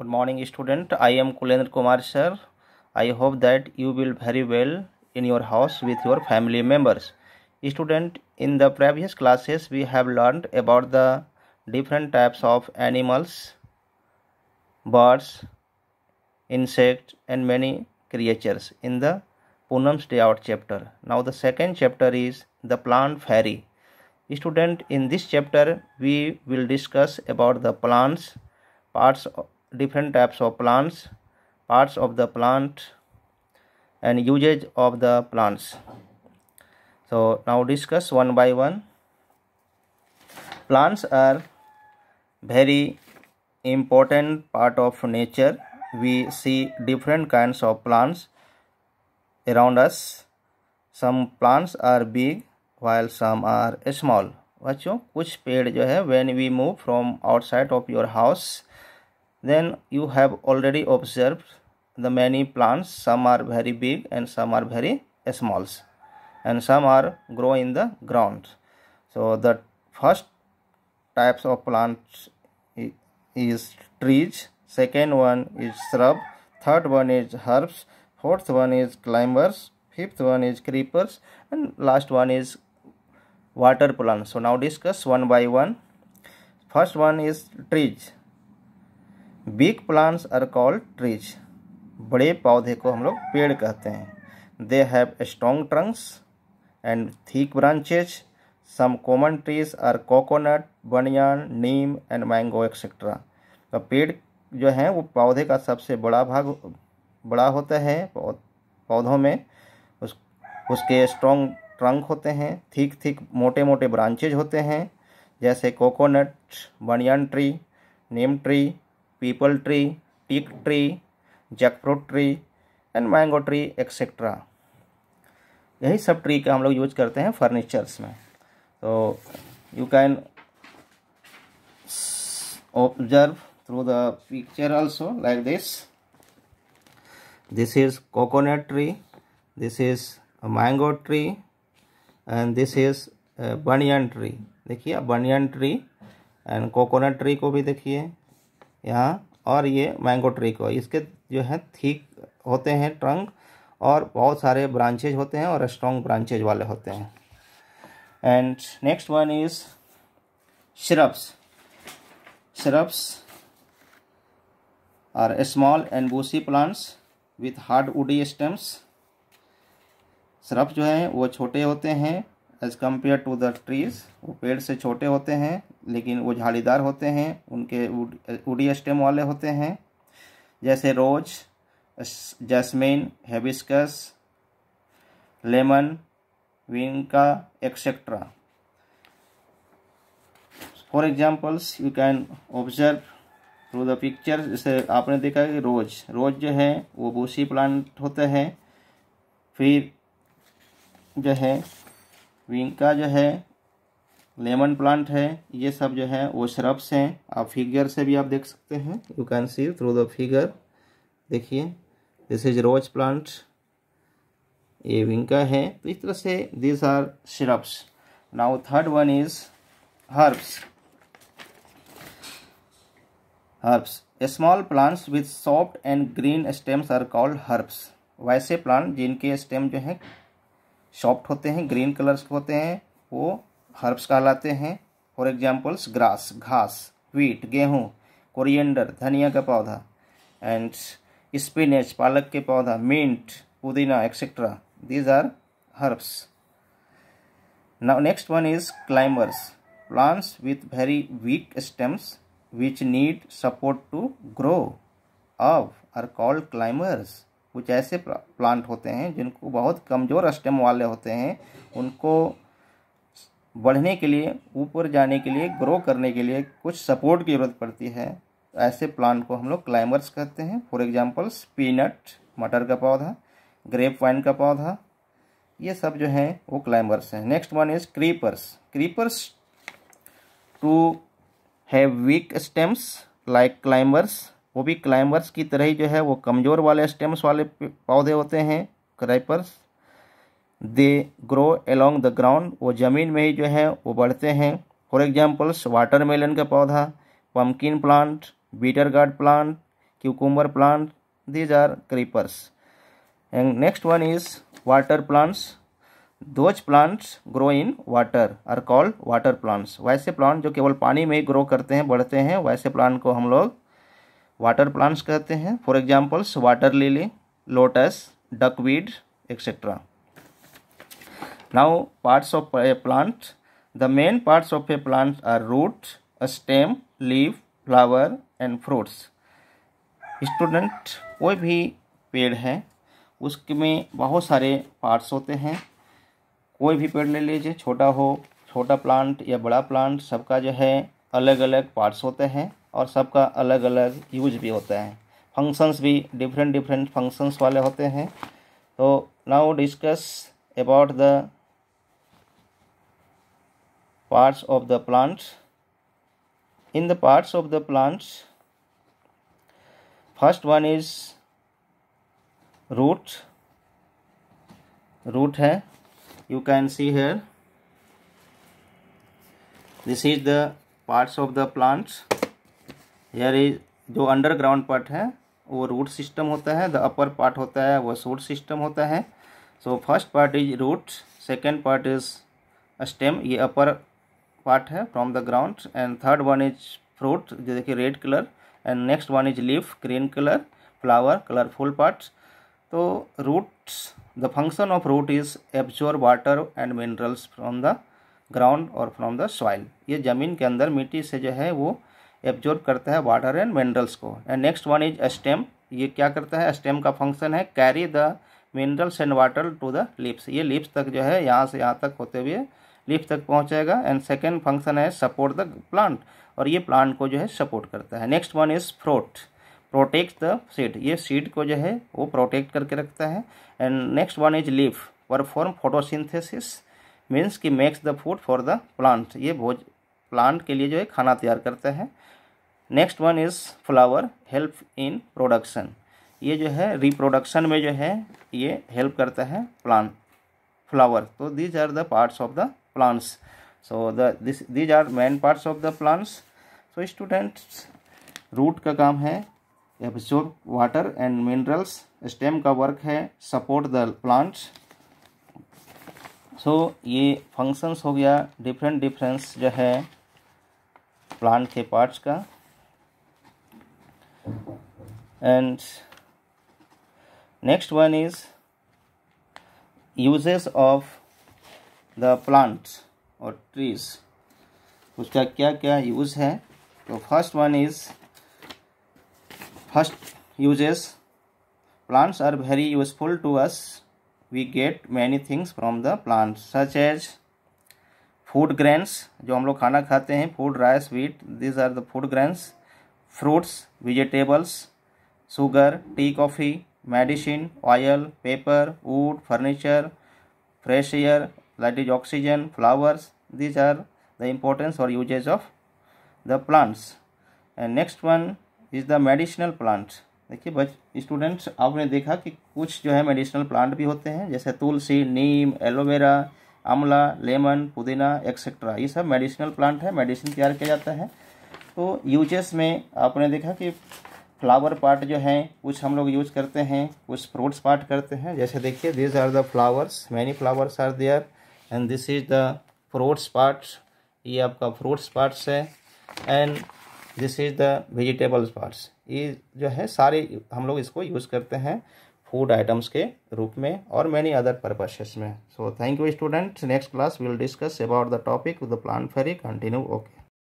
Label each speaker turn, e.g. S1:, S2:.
S1: good morning student i am kulendra kumar sir i hope that you will very well in your house with your family members student in the previous classes we have learned about the different types of animals birds insects and many creatures in the punam's Day Out chapter. Now the second chapter is the plant fairy. Student, in this chapter we will discuss about the plants, parts different types of plants parts of the plant and usage of the plants so now discuss one by one plants are very important part of nature we see different kinds of plants around us some plants are big while some are small बच्चों कुछ पेड़ जो है when we move from outside of your house then you have already observed the many plants some are very big and some are very small and some are grow in the ground so the first types of plants is trees second one is shrub third one is herbs fourth one is climbers fifth one is creepers and last one is water plants so now discuss one by one first one is trees big plants are called trees बड़े पौधे को हम लोग पेड़ कहते हैं they have strong trunks and thick branches some common trees are coconut banyan neem and mango etcetera तो पेड़ जो है वो पौधे का सबसे बड़ा भाग बड़ा होता है पौधों में उस उसके स्ट्रॉन्ग ट्रंक होते हैं थीक थीक मोटे मोटे ब्रांचेज होते हैं जैसे coconut banyan tree neem tree peepal tree teak tree jackfruit tree and mango tree etcetera यही सब ट्री का हम लोग यूज करते हैं फर्नीचर्स में तो you can observe through the picture also like this this is coconut tree this is mango tree and this is banyan tree देखिए banyan tree and coconut tree को भी देखिए यहाँ और ये मैंगो ट्री को इसके जो है थीक होते हैं ट्रंक और बहुत सारे ब्रांचेज होते हैं और स्ट्रॉन्ग ब्रांचेज वाले होते हैं and next one is shrubs shrubs are small and bushy plants with hard woody stems shrubs जो हैं वो छोटे होते हैं as compare to the trees वो पेड़ से छोटे होते हैं लेकिन वो झाड़ीदार होते हैं उनके उडी स्टेम वाले होते हैं जैसे rose jasmine hibiscus lemon vinca etcetera for examples you can observe through the picture जैसे आपने देखा कि रोज रोज जो है वो बूसी प्लांट होते हैं फिर जो है विंका जो है लेमन प्लांट है ये सब जो है वो श्रब्स हैं आप फिगर से भी आप देख सकते हैं you can see through the figure देखिए दिस इज रोज प्लांट ये विंका है तो इस तरह से this are shrubs now third one is herbs herbs small plants with soft and green stems are called herbs वैसे प्लांट जिनके stem जो है सॉफ्ट होते हैं ग्रीन कलर्स के होते हैं वो हर्ब्स कहलाते हैं फॉर एग्जाम्पल्स ग्रास घास व्हीट गेहूँ कोरिएंडर धनिया का पौधा एंड स्पिनच पालक के पौधा मिंट पुदीना etcetera these are herbs now next one is climbers plants with very weak stems which need support to grow uh are called climbers कुछ ऐसे प्लांट होते हैं जिनको बहुत कमज़ोर स्टेम वाले होते हैं उनको बढ़ने के लिए ऊपर जाने के लिए ग्रो करने के लिए कुछ सपोर्ट की ज़रूरत पड़ती है ऐसे प्लांट को हम लोग क्लाइमर्स कहते हैं फॉर एग्जांपल स्पीनट मटर का पौधा ग्रेप वाइन का पौधा ये सब जो हैं वो क्लाइमर्स हैं next one is creepers creepers to have weak stems like climbers वो भी क्लाइंबर्स की तरह ही जो है वो कमज़ोर वाले स्टेम्स वाले पौधे होते हैं creepers they grow along the ground वो ज़मीन में ही जो है वो बढ़ते हैं फॉर एग्जाम्पल्स वाटर मेलन का पौधा pumpkin plant bitter gourd plant cucumber plant these are creepers and next one is water plants those plants grow in water are called water plants वैसे प्लांट जो केवल पानी में ही ग्रो करते हैं बढ़ते हैं वैसे प्लांट को हम लोग वाटर प्लांट्स कहते हैं for examples water lily lotus duckweed etcetera now parts of a plant the main parts of a plant are root stem leave flower and fruits student कोई भी पेड़ है उसमें बहुत सारे पार्ट्स होते हैं कोई भी पेड़ ले लीजिए छोटा हो छोटा प्लांट या बड़ा प्लांट सबका जो है अलग अलग पार्ट्स होते हैं और सबका अलग अलग यूज भी होता है फंक्शंस भी डिफरेंट डिफरेंट फंक्शंस वाले होते हैं तो now discuss about the parts of the plants in the parts of the plants first one is root root है you can see here this is the parts of the plants here is जो underground part है वो root system होता है the upper part होता है वो suit system होता है so first part is root second part is stem ये अपर पार्ट है from the ground and third one is fruit जो देखिए red colour and next one is leaf green colour flower colourful part तो roots the function of root is absorb water and minerals from the ground और from the soil ये ज़मीन के अंदर मिट्टी से जो है वो एब्जॉर्ब करता है वाटर एंड मिनरल्स को and next one is stem ये क्या करता है स्टेम का फंक्शन है carry the minerals and water to the lips ये लिप्स तक जो है यहाँ से यहाँ तक होते हुए लिप्स तक पहुँचेगा एंड सेकेंड फंक्शन है सपोर्ट द प्लांट और ये प्लांट को जो है सपोर्ट करता है next one is fruit protect the seed ये सीड को जो है वो प्रोटेक्ट करके रखता है and next one is leaf perform photosynthesis means कि makes the food for the plant ये भोज प्लांट के लिए जो है खाना तैयार करते हैं next one is flower help in production ये जो है रिप्रोडक्शन में जो है ये हेल्प करता है प्लांट फ्लावर तो these are the parts of the plants so the this these are main parts of the plants so students root का काम है absorb water and minerals stem का वर्क है सपोर्ट द प्लांट्स सो ये functions हो गया different difference जो है प्लांट के पार्ट्स का and next one is uses of the plants और ट्रीज उसका क्या क्या यूज है तो first one is first uses plants are very useful to us we get many things from the plants such as food grains जो हम लोग खाना खाते हैं food rice wheat this are the food grains fruits vegetables sugar tea coffee medicine oil paper wood furniture fresh air that is oxygen flowers these are the importance और uses of the plants and next one is the medicinal plants देखिए बच students आपने देखा कि कुछ जो है medicinal plant भी होते हैं जैसे तुलसी नीम एलोवेरा आमला लेमन पुदीना एक्सेट्रा ये सब मेडिसिनल प्लांट है मेडिसिन तैयार किया जाता है तो यूजेस में आपने देखा कि फ्लावर पार्ट जो है कुछ हम लोग यूज करते हैं कुछ फ्रूट्स पार्ट करते हैं जैसे देखिए this are the flowers many flowers are there and this is the fruits parts ये आपका फ्रूट्स पार्ट्स है and this is the vegetables parts ये जो है सारे हम लोग इसको यूज़ करते हैं फूड आइटम्स के रूप में और मैनी अदर पर्पसेस में so thank you students next class will discuss about the topic the plan फेरी कंटिन्यू ओके